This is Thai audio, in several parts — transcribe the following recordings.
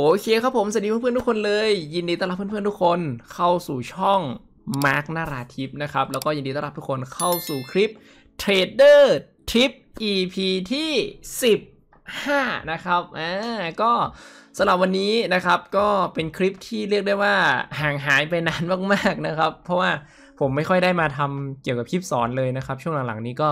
โอเคครับผมสวัสดีเพื่อนๆทุกคนเลย ยินดีต้อนรับเพื่อนๆ ทุกคนเข้าสู่ช่องมาร์กนาราทิปนะครับแล้วก็ยินดีต้อนรับทุกคนเข้าสู่คลิปเทรดเดอร์ทริป EP ที่15นะครับอ่าก็สำหรับวันนี้นะครับก็เป็นคลิปที่เรียกได้ว่าห่างหายไปนานมากๆนะครับเพราะว่าผมไม่ค่อยได้มาทำเกี่ยวกับคลิปสอนเลยนะครับ ช่วงหลังๆ นี้ก็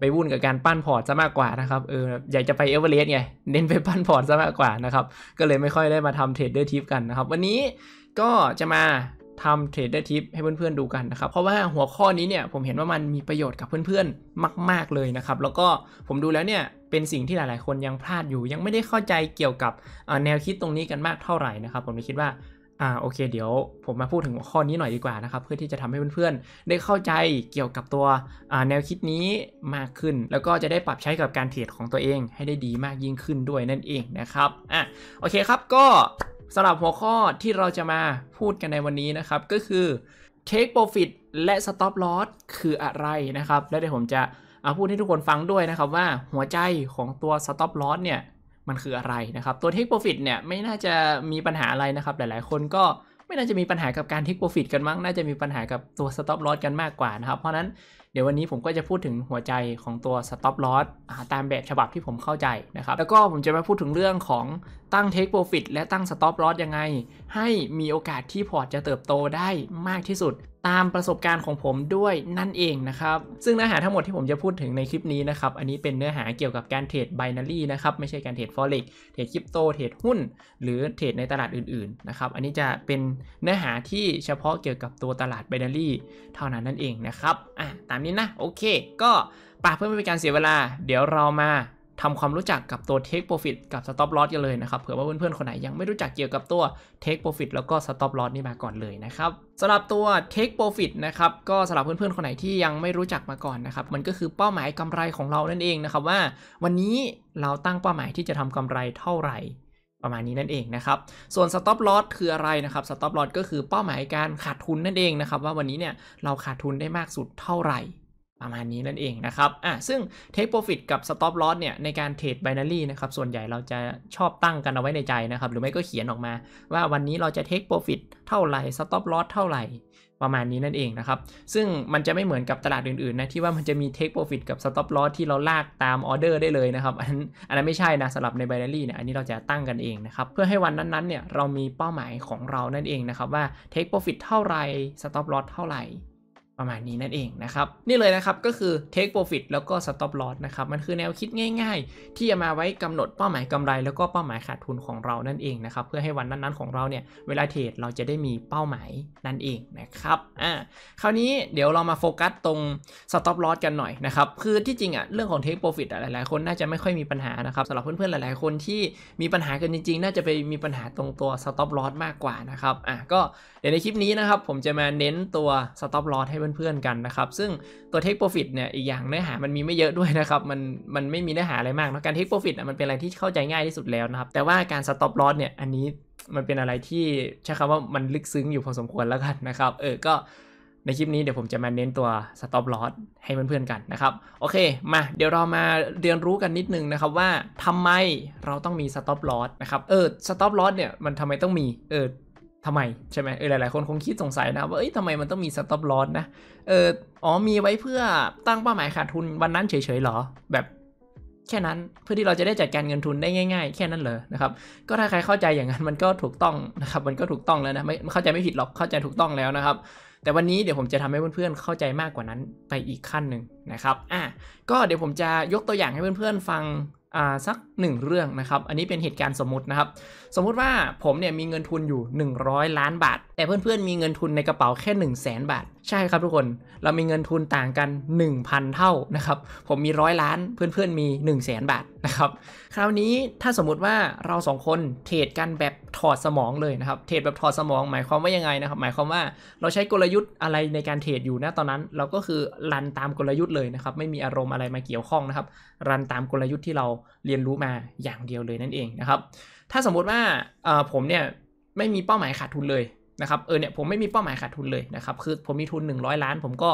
ไปวุ่นกับการปั้นพอร์ตซะมากกว่านะครับ เออ อยากจะไปเอเวอเรสต์ไง เน้นไปปั้นพอร์ตซะมากกว่านะครับ ก็เลยไม่ค่อยได้มาทำเทรดเดอร์ทิปกันนะครับ วันนี้ก็จะมาทำเทรดเดอร์ทิปให้เพื่อนๆดูกันนะครับ เพราะว่าหัวข้อนี้เนี่ยผมเห็นว่ามันมีประโยชน์กับเพื่อนๆมาก ๆเลยนะครับ แล้วก็ผมดูแล้วเนี่ยเป็นสิ่งที่หลายๆคนยังพลาดอยู่ ยังไม่ได้เข้าใจเกี่ยวกับแนวคิดตรงนี้กันมากเท่าไหร่นะครับ ผมเลยคิดว่าอ่าโอเคเดี๋ยวผมมาพูดถึงหัวข้อนี้หน่อยดีกว่านะครับเพื่อที่จะทำให้เพื่อนๆได้เข้าใจเกี่ยวกับตัวแนวคิดนี้มากขึ้นแล้วก็จะได้ปรับใช้กับการเทรดของตัวเองให้ได้ดีมากยิ่งขึ้นด้วยนั่นเองนะครับอ่ะโอเคครับก็สำหรับหัวข้อที่เราจะมาพูดกันในวันนี้นะครับก็คือ Take Profit และ Stop Loss คืออะไรนะครับ และเดี๋ยวผมจะเอาพูดให้ทุกคนฟังด้วยนะครับ ว่าหัวใจของตัว Stop Loss เนี่ยมันคืออะไรนะครับ ตัว Take Profit เนี่ย ไม่น่าจะมีปัญหาอะไรนะครับ หลายๆ คนก็ไม่น่าจะมีปัญหากับการ Take Profit กันมั้ง น่าจะมีปัญหากับตัว Stop Loss กันมากกว่านะครับเพราะนั้นเดี๋ยววันนี้ผมก็จะพูดถึงหัวใจของตัว Stop Loss ตามแบบฉบับที่ผมเข้าใจนะครับแล้วก็ผมจะมาพูดถึงเรื่องของตั้ง Take Profit และตั้ง Stop Loss ยังไง ให้มีโอกาสที่พอร์ตจะเติบโตได้มากที่สุดตามประสบการณ์ของผมด้วยนั่นเองนะครับ ซึ่งเนื้อหาทั้งหมดที่ผมจะพูดถึงในคลิปนี้นะครับอันนี้เป็นเนื้อหาเกี่ยวกับการเทรดไบนารีนะครับไม่ใช่การเทรดฟอเร็กเทรดคริปโตเทรดหุ้นหรือเทรดในตลาดอื่นๆนะครับอันนี้จะเป็นเนื้อหาที่เฉพาะเกี่ยวกับตัวตลาดไบนารีเท่านั้นนั่นเองนะครับอ่ะตามนี้นะโอเค ก็ปากเพื่อไม่เป็นการเสียเวลา เดี๋ยวเรามาทำความรู้จักกับตัว Take Profit กับ Stop Loss กันเลยนะครับเผื่อว่าเพื่อนๆ คนไหนยังไม่รู้จักเกี่ยวกับตัว Take Profit แล้วก็ Stop Loss นี่มาก่อนเลยนะครับสำหรับตัว Take Profit นะครับก็สำหรับเพื่อนๆ คนไหนที่ยังไม่รู้จักมาก่อนนะครับมันก็คือเป้าหมายกำไรของเรานั่นเองนะครับว่า วันนี้เราตั้งเป้าหมายที่จะทำกำไรเท่าไหร่ ประมาณนี้นั่นเองนะครับส่วน stop loss คืออะไรนะครับ stop loss ก็คือเป้าหมายการขาดทุนนั่นเองนะครับว่าวันนี้เนี่ยเราขาดทุนได้มากสุดเท่าไหร่ประมาณนี้นั่นเองนะครับ อ่ะ ซึ่ง Take Profit กับ Stop Loss เนี่ยในการเทรด Binary นะครับ ส่วนใหญ่เราจะชอบตั้งกัน เอาไว้ในใจนะครับ หรือไม่ก็เขียนออกมา ว่าวันนี้เราจะ Take Profit เท่าไหร่ Stop Loss เท่าไหร่ ประมาณนี้นั่นเองนะครับ ซึ่งมันจะไม่เหมือนกับตลาดอื่นๆนะที่ว่ามันจะมี Take Profit กับ Stop Loss ที่เราลากตามออเดอร์ได้เลยนะครับ อันอันนั้นไม่ใช่นะสำหรับใน Binary เนี่ย อันนี้เราจะตั้งกันเองนะครับ เพื่อให้วันนั้นๆเนี่ยเรามีเป้าหมายของเรานั่นเองนะครับว่า Take Profit เท่าไหร่ Stop Loss เท่าไหร่ประมาณนี้นั่นเองนะครับนี่เลยนะครับ ก็คือ take profit แล้วก็ stop loss นะครับมันคือแนวคิดง่าย ๆ ที่จะมาไว้กำหนดเป้าหมายกำไรแล้วก็เป้าหมายขาดทุนของเรานั่นเองนะครับเพื่อให้วันนั้นๆของเราเนี่ยเวลาเทรดเราจะได้มีเป้าหมายนั่นเองนะครับอ่าคราวนี้เดี๋ยวเรามาโฟกัสตรง stop loss กันหน่อยนะครับคือที่จริงอ่ะเรื่องของ take profit หลายๆคนน่าจะไม่ค่อยมีปัญหานะครับสำหรับเพื่อนๆหลายๆคนที่มีปัญหากันจริงๆ น่าจะไปมีปัญหาตรงตัว stop loss มากกว่านะครับอ่ะก็เดี๋ยวในคลิปนี้นะครับ ผมจะมาเน้นตัว stop loss ให้เเพื่อนๆกันนะครับซึ่งตัว Take Profit เนี่ยอีกอย่างเนื้อหามันมีไม่เยอะด้วยนะครับมันมันไม่มีเนื้อหาอะไรมากนะการ Take Profit มันเป็นอะไรที่เข้าใจง่ายที่สุดแล้วนะครับแต่ว่าการ Stop Loss เนี่ยอันนี้มันเป็นอะไรที่ใช้คำว่ามันลึกซึ้งอยู่พอสมควรแล้วกันนะครับเออก็ในคลิปนี้เดี๋ยวผมจะมาเน้นตัว stop loss ให้เพื่อนๆกันนะครับโอเคมาเดี๋ยวเรามาเรียนรู้กันนิดนึงนะครับว่าทำไมเราต้องมี stop loss นะครับเออ stop loss เนี่ยมันทำไมต้องมีเออทำไมใช่ไหมเออหลายๆคนคงคิดสงสัยนะว่าเอ้ยทำไมมันต้องมีสต็อปลอสนะเอออ๋อมีไว้เพื่อตั้งเป้าหมายขาดทุน วันนั้นเฉยๆหรอแบบ แค่นั้นเพื่อที่เราจะได้จัดการเงินทุนได้ง่ายๆ แค่นั้นเลยนะครับ ก็ถ้าใครเข้าใจอย่างนั้นมันก็ถูกต้องนะครับมันก็ถูกต้องแล้วนะไม่เข้าใจไม่ผิดหรอกเข้าใจถูกต้องแล้วนะครับ แต่วันนี้เดี๋ยวผมจะทำให้เพื่อนๆเข้าใจมากกว่านั้นไปอีกขั้นหนึ่งนะครับอ่ะก็เดี๋ยวผมจะยกตัวอย่างให้เพื่อนๆฟังอ่าสักหนึ่งเรื่องนะครับ อันนี้เป็นเหตุการณ์สมมตินะครับสมมุติว่าผมเนี่ยมีเงินทุนอยู่ 100 ล้านบาท แต่เพื่อนๆมีเงินทุนในกระเป๋าแค่1 0 0 0 0แบาท ใช่ครับทุกคนเรามีเงินทุนต่างกัน 1,000 เท่านะครับผมมีร้อยล้านเพื่อนๆมี 1 0 0 0 0แสนบาทนะครับคราวนี้ถ้าสมมติว่าเราสองคนเทรดกันแบบถอดสมองเลยนะครับเทรดแบบถอดสมอง หมายความว่ายังไงนะครับหมายความว่าเราใช้กลยุทธ์อะไรในการเทรดอยู่นะตอนนั้น เราก็คือรันตามกลยุทธ์เลยนะครับไม่มีอารมณ์อะไรมาเกี่ยวข้องนะครับรันตามกลยุทธ์ที่เราเรียนรู้มาอย่างเดียวเลยนั่นเองนะครับถ้าสมมติว่าาผมเนี่ยไม่มีเป้าหมายขาดทุนเลยนะครับ เออเนี่ยผมไม่มีเป้าหมายขาดทุนเลยนะครับคือผมมีทุน 100 ล้าน ผมก็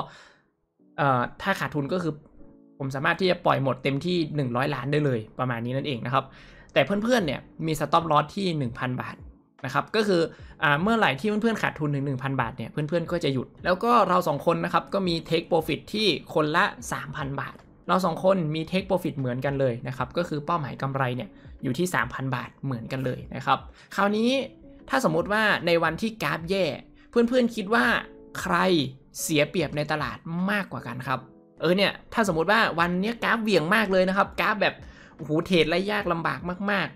ถ้าขาดทุนก็คือ ผมสามารถที่จะปล่อยหมดเต็มที่ 100 ล้านได้เลย ประมาณนี้นั่นเองนะครับ แต่เพื่อนๆเนี่ยมีสต็อปลอสที่ 1,000 บาทนะครับก็คืออเมื่อไหร่ที่เพื่อนๆขาดทุนถึง1,000 บาทเนี่ยเพื่อนๆก็จะหยุด แล้วก็เรา 2 คนนะครับ ก็มีเทคโปรฟิตที่คนละ 3,000 บาทเราสองคนมีเทคโปรฟิตเหมือนกันเลยนะครับก็คือเป้าหมายกำไรเนี่ยอยู่ที่ 3,000 บาทเหมือนกันเลยนะครับคราวนี้ถ้าสมมติว่าในวันที่กราฟแย่เพื่อนๆคิดว่าใครเสียเปรียบในตลาดมากกว่ากันครับเออเนี่ยถ้าสมมติว่าวันนี้กราฟเหวี่ยงมากเลยนะครับกราฟแบบโอ้โหเทรดและยากลำบากมาก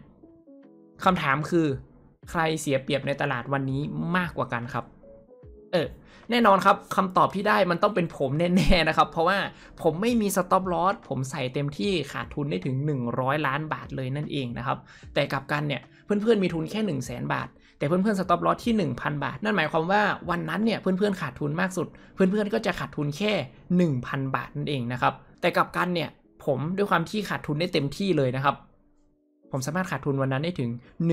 ๆ คำถามคือใครเสียเปรียบในตลาดวันนี้มากกว่ากันครับเออแน่นอนครับคำตอบที่ได้มันต้องเป็นผมแน่ๆนะครับ เพราะว่าผมไม่มีสต็อปลอสผมใส่เต็มที่ขาดทุนได้ถึง 100 ล้านบาทเลยนั่นเองนะครับแต่กลับกันเนี่ยเพื่อนๆมีทุนแค่1 0 0 0 0แบาทแต่เพื่อนๆสต็อปลอสที่1,000 บาท นั่นหมายความว่าวันนั้นเนี่ยเพื่อนๆขาดทุนมากสุด เพื่อนๆก็จะขาดทุนแค่ 1,000 บาทนั่นเองนะครับแต่กลับกันเนี่ยผมด้วยความที่ขาดทุนได้เต็มที่เลยนะครับผมสามารถขาดทุนวันนั้นได้ถึง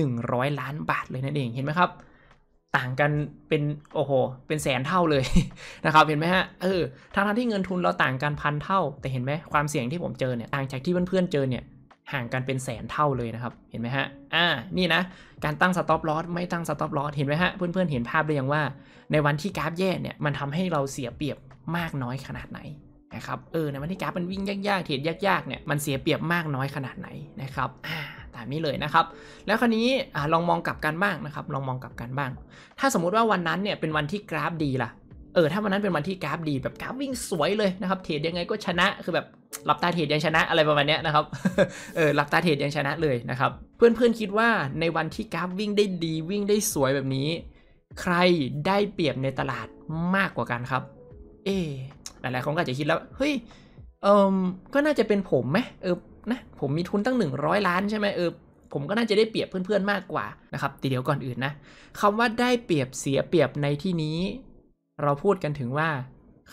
100 ล้านบาทเลยนั่นเองเห็นไหมครับต่างกันเป็นโอ้โหเป็นแสนเท่าเลยนะครับเห็นไหมฮะเออทั้งทางที่เงินทุนเราต่างกันพันเท่าแต่เห็นไหมความเสี่ยงที่ผมเจอเนี่ยต่างจากที่เพื่อนเพื่อนเจอเนี่ยห่างกันเป็นแสนเท่าเลยนะครับเห็นไหมฮะ อ่านี่นะการตั้งสต็อปลอสไม่ตั้งสต็อปลอสเห็นไหมฮะเพื่อนเพื่อนเห็นภาพเลยอยังว่า ในวันที่กราฟแย่เนี่ยมันทำให้เราเสียเปรียบมากน้อยขนาดไหนนะครับเออในวันที่กราฟมันวิ่งยากๆเทรดยากๆเนี่ยมันเสียเปรียบมากน้อยขนาดไหนนะครับอ่าแบบนี้เลยนะครับ แล้วคราวนี้ลองมองกลับกันบ้างนะครับ ลองมองกลับกันบ้าง ถ้าสมมุติว่าวันนั้นเนี่ยเป็นวันที่กราฟดีล่ะเออ ถ้าวันนั้นเป็นวันที่กราฟดีแบบกราฟวิ่งสวยเลยนะครับเทรดยังไงก็ชนะคือแบบหลับตาเทรดยังชนะอะไรประมาณนี้นะครับเออหลับตาเทรดยังชนะเลยนะครับ เพื่อนๆคิดว่าในวันที่กราฟวิ่งได้ดีวิ่งได้สวยแบบนี้ ใครได้เปรียบในตลาดมากกว่ากันครับ เอหลายๆคนก็อาจจะคิดแล้ว เฮ้ยเออก็น่าจะเป็นผมไหมเออนะผมมีทุนตั้ง 100 ล้าน ใช่ไหมเออผมก็น่าจะได้เปรียบเพื่อน ๆ มากกว่านะครับตีเดียวก่อนอื่นนะคำว่าได้เปรียบเสียเปรียบในที่นี้ เราพูดกันถึงว่า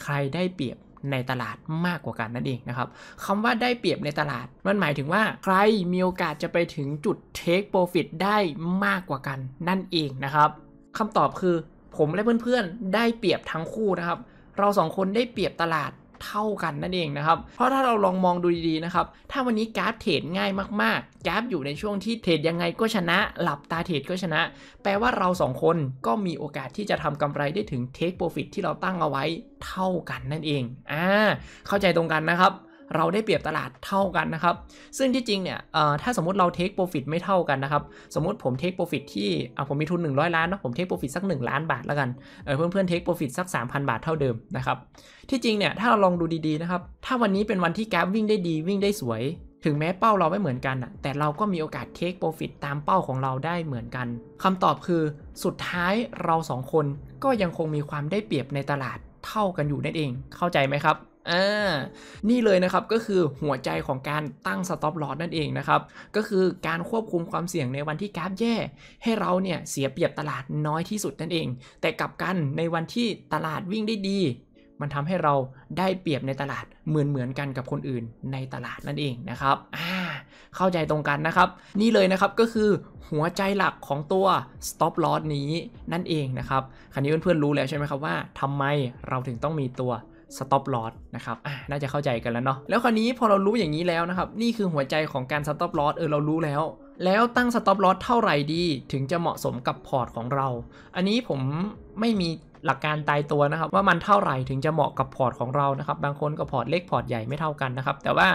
ใครได้เปรียบในตลาดมากกว่ากันนั่นเองนะครับคำว่าได้เปรียบในตลาด มันหมายถึงว่าใครมีโอกาสจะไปถึงจุด take profit ได้มากกว่ากัน นั่นเองนะครับคำตอบคือ ผมและเพื่อนๆ ได้เปรียบทั้งคู่นะครับเราสองคนได้เปรียบตลาดเท่ากันนั่นเองนะครับ เพราะถ้าเราลองมองดูดีๆนะครับ ถ้าวันนี้กราฟเทรดง่ายมากๆกราฟอยู่ในช่วงที่เทรดยังไงก็ชนะ หลับตาเทรดก็ชนะ แปลว่าเราสองคนก็มีโอกาสที่จะทำกำไรได้ถึงเทคโปรฟิตที่เราตั้งเอาไว้ เท่ากันนั่นเอง อ่า เข้าใจตรงกันนะครับเราได้เปรียบตลาดเท่ากันนะครับ ซึ่ง ที่จริง เนี่ยถ้าสมมติเราเทคโปรฟิตไม่เท่ากันนะครับ สมมติผมเทคโปรฟิตที่ผมมีทุน 100ล้านนะ ผมเทคโปรฟิตสัก1ล้านบาทแล้วกัน เพื่อนเพื่อนเทคโปรฟิตสัก3,000บาทเท่าเดิมนะครับ ที่จริงเนี่ย ถ้าเราลองดูดีๆนะครับ ถ้าวันนี้เป็นวันที่แกรวิ่งได้ดี วิ่งได้สวย ถึงแม้เป้าเราไม่เหมือนกันอะแต่เราก็มีโอกาสเทคโปรฟิตตามเป้าของเราได้เหมือนกันคำตอบคือ สุดท้ายเราสองคน ก็ยังคงมีความได้เปรียบในตลาดเท่ากันอยู่นั่นเอง เข้าใจไหมครับอ่า นี่เลยนะครับก็คือหัวใจของการตั้ง stop loss นั่นเองนะครับ ก็คือการควบคุมความเสี่ยงในวันที่กราฟแย่ ให้เราเนี่ยเสียเปรียบตลาดน้อยที่สุดนั่นเอง แต่กลับกันในวันที่ตลาดวิ่งได้ดี มันทำให้เราได้เปรียบในตลาดเหมือนเหมือนกันกับคนอื่นในตลาดนั่นเองนะครับ อ่า เข้าใจตรงกันนะครับ นี่เลยนะครับก็คือหัวใจหลักของตัว stop loss นี้นั่นเองนะครับ คราวนี้เพื่อนๆรู้แล้วใช่ไหมครับว่า ทำไมเราถึงต้องมีตัว stop loss นะครับน่าจะเข้าใจกันแล้วเนาะ แล้วคราวนี้พอเรารู้อย่างนี้แล้วนะครับ นี่คือหัวใจของการ stop loss เออเรารู้แล้ว แล้วตั้ง stop loss เท่าไหร่ดี ถึงจะเหมาะสมกับพอร์ตของเรา อันนี้ผมไม่มีหลักการตายตัวนะครับว่ามันเท่าไหร่ถึงจะเหมาะกับพอร์ตของเรานะครับ บางคนก็พอร์ตเล็กพอร์ตใหญ่ไม่เท่ากันนะครับ แต่ว่า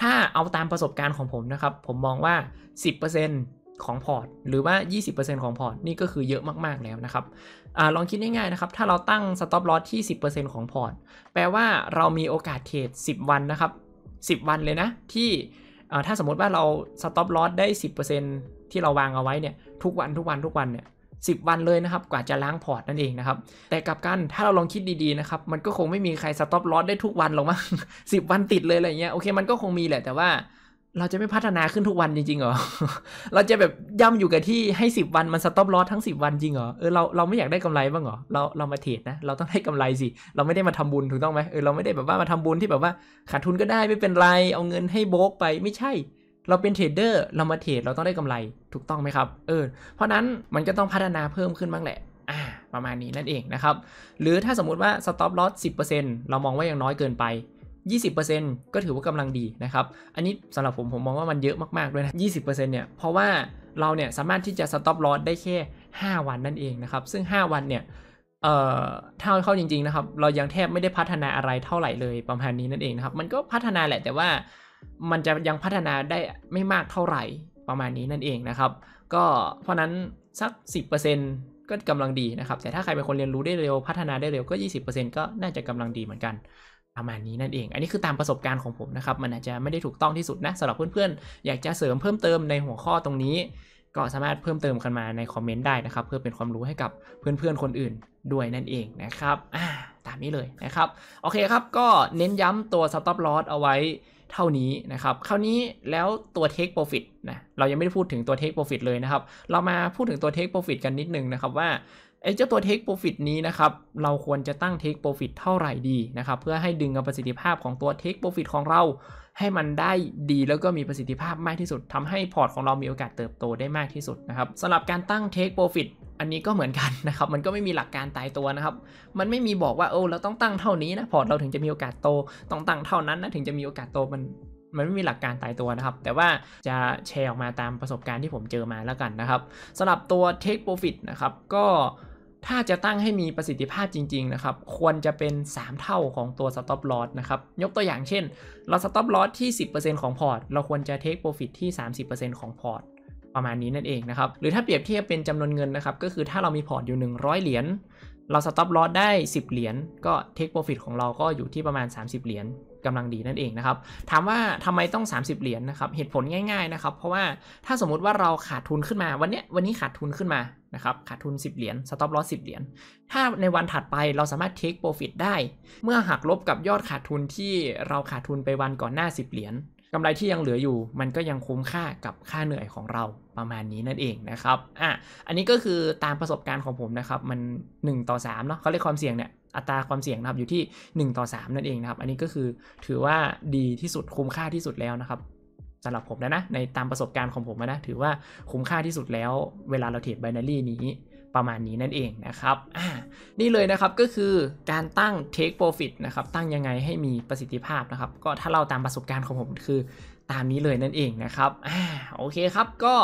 ถ้าเอาตามประสบการณ์ของผมนะครับ ผมมองว่า 10%ของพอร์ตหรือว่า 20%ของพอร์ต นี่ก็คือเยอะมากๆ แล้วนะครับอลองคิดง่ายๆ นะครับ ถ้าเราตั้ง stop loss ที่ 10%ของพอร์ต แปลว่าเรามีโอกาสเทรด10 วันนะครับ10 วันเลยนะ ที่ถ้าสมมติว่าเรา stop loss ได้10%ที่เราวางเอาไว้เนี่ย ทุกวันทุกวันทุกวันเนี่ยสิวันเลยนะครับ กว่าจะล้างพอร์ตนั่นเองนะครับ แต่กับกันถ้าเราลองคิดดีๆ นะครับ มันก็คงไม่มีใครสต็อปลอสได้ทุกวันหรอกมั้งสิวันติดเลยอะไรเงี้ยโอเคมันก็คงมีแหละแต่ว่าเราจะไม่พัฒนาขึ้นทุกวันจริงๆเหรอ เราจะแบบย่ำอยู่กับที่ให้สิบวันมันสต็อปลอสทั้งสิบวันจริงเหรอ เออเราเราไม่อยากได้กำไรบ้างเหรอ เราเรามาเทรดนะเราต้องได้กำไรสิ เราไม่ได้มาทำบุญถูกต้องไหมเออเราไม่ได้แบบว่ามาทำบุญที่แบบว่าขาดทุนก็ได้ไม่เป็นไรเอาเงินให้โบกไปไม่ใช่เราเป็นเทรดเดอร์เรามาเทรดเราต้องได้กำไรถูกต้องไหมครับ เออเพราะนั้นมันก็ต้องพัฒนาเพิ่มขึ้นบ้างแหละ อ่าประมาณนี้นั่นเองนะครับหรือถ้าสมมุติว่าสต็อปลอสสิบเเปอร์ซ็นต์เรามองว่ายังน้อยเกินไป20%ก็ถือว่ากำลังดีนะครับ อันนี้สำหรับผมผมมองว่ามันเยอะมาก ๆ ด้วยนะ20%เนี่ยเพราะว่าเราเนี่ยสามารถที่จะสต็อปลอสได้แค่ 5 วันนั่นเองนะครับซึ่ง 5 วันเนี่ยเอ่อเท่าเข้าจริงๆนะครับเรายังแทบไม่ได้พัฒนาอะไรเท่าไหร่เลยประมาณนี้นั่นเองนะครับมันก็พัฒนาแหละแต่ว่ามันจะยังพัฒนาได้ไม่มากเท่าไหร่ประมาณนี้นั่นเองนะครับก็เพราะนั้นสัก 10%ก็กำลังดีนะครับแต่ถ้าใครเป็นคนเรียนรู้ได้เร็ว พัฒนาได้เร็วก็ 20%ก็น่าจะกาลังดีเหมือนกันประมาณนี้นั่นเอง อันนี้คือตามประสบการณ์ของผมนะครับ มันอาจจะไม่ได้ถูกต้องที่สุดนะสำหรับเพื่อนๆ อยากจะเสริมเพิ่มเติมในหัวข้อตรงนี้ ก็สามารถเพิ่มเติมกันมาในคอมเมนต์ได้นะครับ เพื่อเป็นความรู้ให้กับเพื่อนๆ คนอื่นด้วยนั่นเองนะครับอ่าตามนี้เลยนะครับ โอเคครับ ก็เน้นย้ำตัว stop loss เอาไว้เท่านี้นะครับคราวนี้แล้วตัว take profit นะเรายังไม่ได้พูดถึงตัว take profit เลยนะครับเรามาพูดถึงตัว take profit กันนิดนึงนะครับว่าไอ้เจ้าตัว take profit นี้นะครับเราควรจะตั้ง take profit เท่าไหร่ดีนะครับเพื่อให้ดึงประสิทธิภาพของตัว take profit ของเรา ให้มันได้ดีแล้วก็มีประสิทธิภาพมากที่สุด ทำให้พอร์ตของเรา มีโอกาสเติบโตได้มากที่สุดนะครับสำหรับการตั้ง take profit อันนี้ก็เหมือนกันนะครับ มันก็ไม่มีหลักการตายตัวนะครับ มันไม่มีบอกว่าโอ้เราต้องตั้งเท่านี้นะพอร์ตเราถึงจะมีโอกาสโต ต้องตั้งเท่านั้นนะถึงจะมีโอกาสโต มัน มันไม่มีหลักการตายตัวนะครับ แต่ว่าจะแชร์ออกมาตามประสบการณ์ที่ผมเจอมาแล้วกันนะครับสำหรับตัว Take Profit นะครับ ก็ถ้าจะตั้งให้มีประสิทธิภาพจริงๆนะครับ ควรจะเป็น 3เท่าของตัว Stop Loss นะครับ ยกตัวอย่างเช่น เรา Stop Loss ที่10%ของพอร์ต เราควรจะ Take Profit ที่30%ของพอร์ตประมาณนี้นั่นเองนะครับหรือถ้าเปรียบเทียบเป็นจำนวนเงินนะครับก็คือถ้าเรามีพอร์ตอยู่ 100เหรียญเราสต็อปลอสได้ 10เหรียญก็เทคโปรฟิตของเราก็อยู่ที่ประมาณ 30เหรียญกำลังดีนั่นเองนะครับถามว่าทำไมต้อง 30เหรียญนะครับเหตุผลง่ายๆนะครับเพราะว่าถ้าสมมุติว่าเราขาดทุนขึ้นมาวันนี้วันนี้ขาดทุนขึ้นมานะครับขาดทุน10เหรียญสต็อปลอส10เหรียญถ้าในวันถัดไปเราสามารถเทคโปรฟิตได้ เมื่อหักลบกับยอดขาดทุนที่เราขาดทุนไปวันก่อนหน้า10เหรียญำไรที่ยังเหลืออยู่มันก็ยังคุ้มค่ากับค่าเหนื่อยของเราประมาณนี้นั่นเองนะครับ อ่ะ อันนี้ก็คือตามประสบการณ์ของผมนะครับ มัน1ต่อ3เนาะเขาเรียกความเสี่ยงเนี่ยอัตราความเสี่ยงนะครับอยู่ที่1ต่อ3 นั่นเองนะครับอันนี้ก็คือถือว่าดีที่สุดคุ้มค่าที่สุดแล้วนะครับสำหรับผมนะนะในตามประสบการณ์ของผมนะถือว่าคุ้มค่าที่สุดแล้ว เวลาเราเทรดไบนารี่นี้ประมาณนี้นั่นเองนะครับ อ่า นี่เลยนะครับก็คือการตั้ง take profit นะครับ ตั้งยังไงให้มีประสิทธิภาพนะครับ ก็ถ้าเราตามประสบการณ์ของผมคือตามนี้เลยนั่นเองนะครับ อ่า โอเคครับก็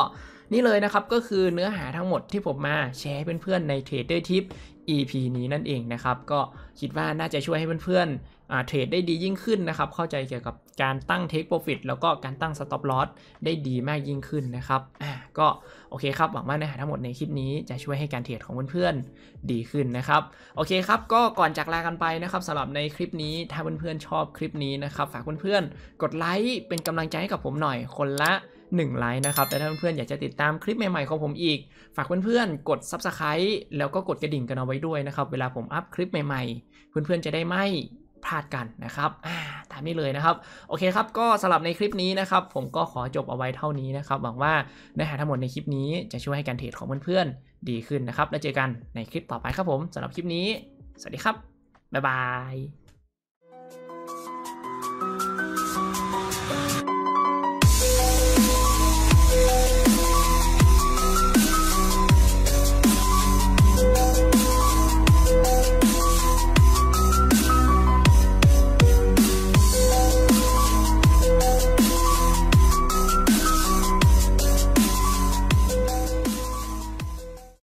นี่เลยนะครับก็คือเนื้อหาทั้งหมดที่ผมมา แชร์เพื่อนๆใน Trader Tip EP นี้นั่นเองนะครับก็คิดว่าน่าจะช่วยให้เพื่อนๆเทรดได้ดียิ่งขึ้นนะครับเข้าใจเกี่ยวกับการตั้ง Take Profit แล้วก็การตั้ง Stop Loss ได้ดีมากยิ่งขึ้นนะครับอ่าก็โอเคครับหวังว่าเนื้อหาทั้งหมดในคลิปนี้จะช่วยให้การเทรดของเพื่อนๆดีขึ้นนะครับโอเคครับก็ก่อนจากลากันไปนะครับสำหรับในคลิปนี้ถ้าเพื่อนๆชอบคลิปนี้นะครับฝากเพื่อนๆกดไลค์เป็นกำลังใจให้กับผมหน่อยคนละ1ไลค์นะครับและถ้าเพื่อนๆอยากจะติดตามคลิปใหม่ๆของผมอีกฝากเพื่อนๆกด Subscribe แล้วก็กดกระดิ่งกันเอาไว้ด้วยนะครับเวลาผมอัพคลิปใหม่ ๆ เพื่อนๆจะได้ไม่พลาดกันนะครับตามนี้เลยนะครับ โอเคครับ ก็สำหรับในคลิปนี้นะครับผมก็ขอจบเอาไว้เท่านี้นะครับหวังว่าเนื้อหาทั้งหมดในคลิปนี้จะช่วยให้การเทรดของเพื่อนๆดีขึ้นนะครับแล้วเจอกันในคลิปต่อไปครับผมสำหรับคลิปนี้ สวัสดีครับบ๊ายบาย